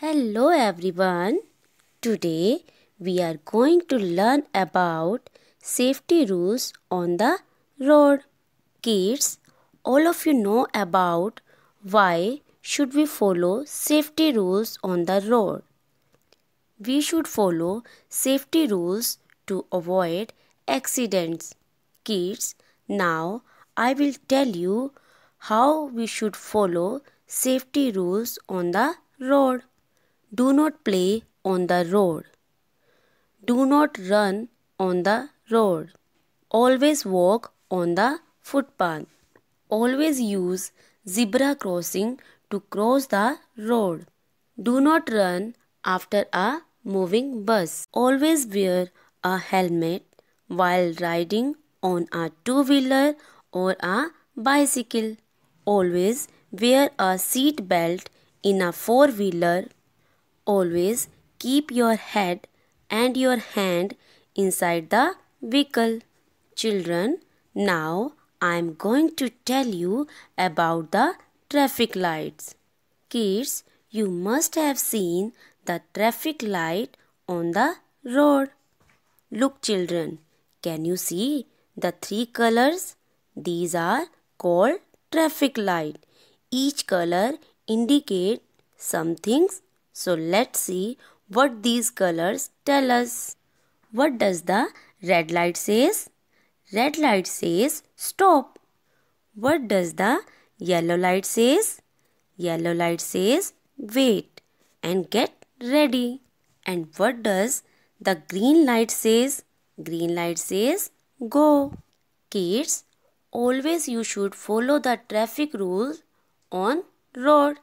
Hello everyone. Today we are going to learn about safety rules on the road. Kids, all of you know about why should we follow safety rules on the road? We should follow safety rules to avoid accidents. Kids, now I will tell you how we should follow safety rules on the road. Do not play on the road. Do not run on the road. Always walk on the footpath. Always use zebra crossing to cross the road. Do not run after a moving bus. Always wear a helmet while riding on a two wheeler or a bicycle. Always wear a seat belt in a four wheeler Always keep your head and your hand inside the vehicle. Children, now I am going to tell you about the traffic lights. Kids, you must have seen the traffic light on the road. Look children, can you see the three colors? These are called traffic light. Each color indicate things. So let's see what these colors tell us. What does the red light says? Red light says stop. What does the yellow light says? Yellow light says wait and get ready. And what does the green light says? Green light says go. Kids, always you should follow the traffic rules on road.